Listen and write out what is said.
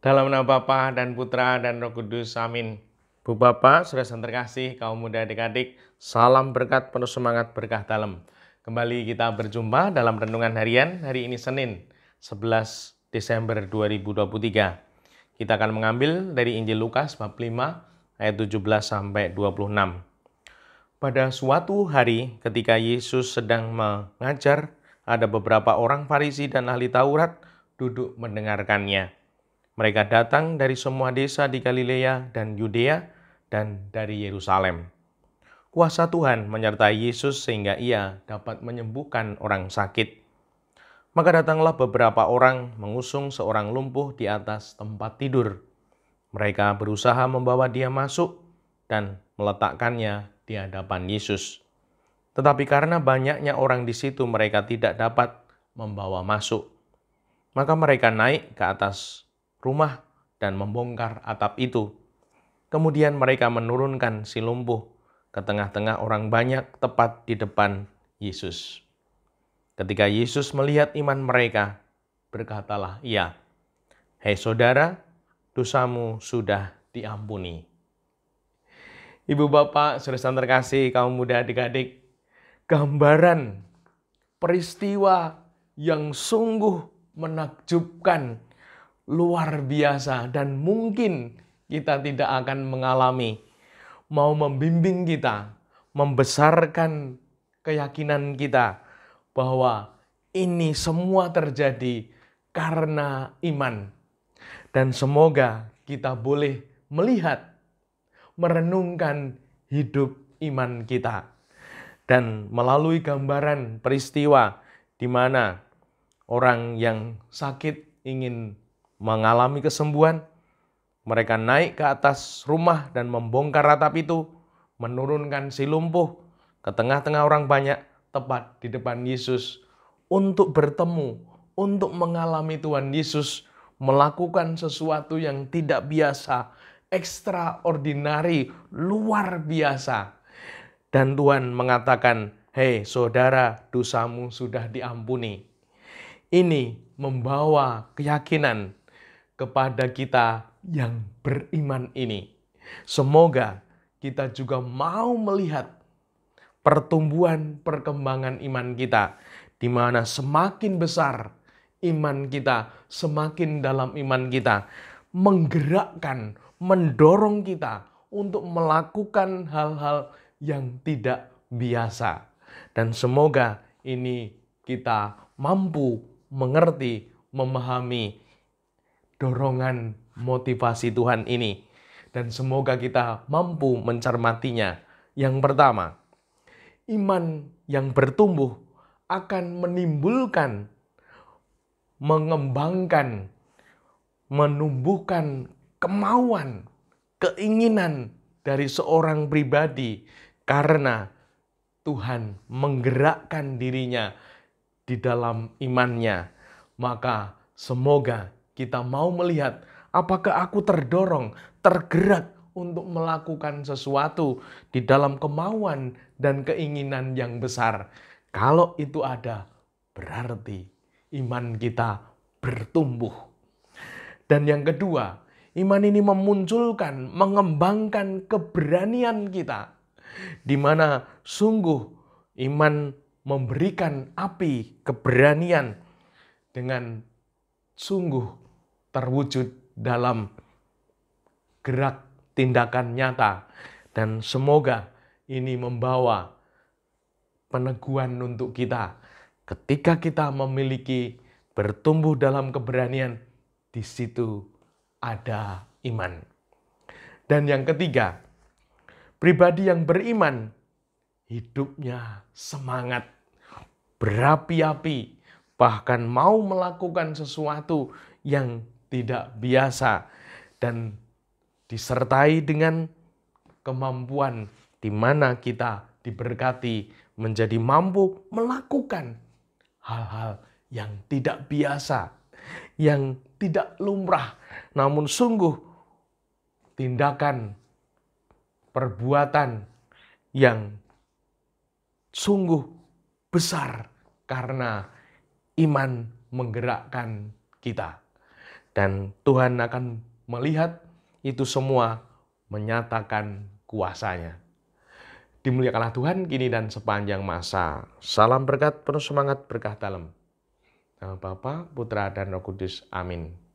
Dalam nama Bapa dan Putra dan Roh Kudus. Amin. Bu Bapak, sudah kasih, kaum muda adik-adik, salam berkat penuh semangat berkah dalam. Kembali kita berjumpa dalam Renungan Harian hari ini Senin 11 Desember 2023. Kita akan mengambil dari Injil Lukas bab 5 ayat 17 sampai 26. Pada suatu hari ketika Yesus sedang mengajar, ada beberapa orang Farisi dan ahli Taurat duduk mendengarkannya. Mereka datang dari semua desa di Galilea dan Yudea dan dari Yerusalem. Kuasa Tuhan menyertai Yesus sehingga ia dapat menyembuhkan orang sakit. Maka datanglah beberapa orang mengusung seorang lumpuh di atas tempat tidur. Mereka berusaha membawa dia masuk dan meletakkannya di hadapan Yesus. Tetapi karena banyaknya orang di situ, mereka tidak dapat membawa masuk. Maka mereka naik ke atas rumah dan membongkar atap itu. Kemudian mereka menurunkan si lumpuh ke tengah-tengah orang banyak tepat di depan Yesus. Ketika Yesus melihat iman mereka, berkatalah ia, Hei saudara, dosamu sudah diampuni. Ibu bapak, saudara terkasih, kaum muda adik-adik, gambaran peristiwa yang sungguh menakjubkan luar biasa dan mungkin kita tidak akan mengalami. Mau membimbing kita, membesarkan keyakinan kita bahwa ini semua terjadi karena iman. Dan semoga kita boleh melihat, merenungkan hidup iman kita. Dan melalui gambaran peristiwa di mana orang yang sakit ingin mengalami kesembuhan, mereka naik ke atas rumah dan membongkar ratap itu, menurunkan si lumpuh ke tengah-tengah orang banyak, tepat di depan Yesus, untuk bertemu, untuk mengalami Tuhan Yesus, melakukan sesuatu yang tidak biasa, extraordinary luar biasa. Dan Tuhan mengatakan, Hei saudara, dosamu sudah diampuni. Ini membawa keyakinan kepada kita yang beriman ini. Semoga kita juga mau melihat pertumbuhan perkembangan iman kita di mana semakin besar iman kita, semakin dalam iman kita menggerakkan, mendorong kita untuk melakukan hal-hal yang tidak biasa. Dan semoga ini kita mampu mengerti, memahami dorongan motivasi Tuhan ini. Dan semoga kita mampu mencermatinya. Yang pertama, iman yang bertumbuh akan menimbulkan, mengembangkan, menumbuhkan kemauan, keinginan dari seorang pribadi karena Tuhan menggerakkan dirinya di dalam imannya. Maka semoga kita mau melihat apakah aku terdorong, tergerak untuk melakukan sesuatu di dalam kemauan dan keinginan yang besar. Kalau itu ada, berarti iman kita bertumbuh. Dan yang kedua, iman ini memunculkan, mengembangkan keberanian kita. Di mana sungguh iman memberikan api keberanian dengan sungguh terwujud dalam gerak tindakan nyata. Dan semoga ini membawa peneguhan untuk kita. Ketika kita memiliki bertumbuh dalam keberanian, di situ ada iman. Dan yang ketiga, pribadi yang beriman hidupnya semangat, berapi-api, bahkan mau melakukan sesuatu yang tidak biasa dan disertai dengan kemampuan di mana kita diberkati menjadi mampu melakukan hal-hal yang tidak biasa, yang tidak lumrah, namun sungguh tindakan perbuatan yang sungguh besar karena iman menggerakkan kita. Dan Tuhan akan melihat itu semua menyatakan kuasanya. Dimuliakanlah Tuhan kini dan sepanjang masa. Salam berkat penuh semangat berkah dalam. Nama Bapa, Putra, dan Roh Kudus. Amin.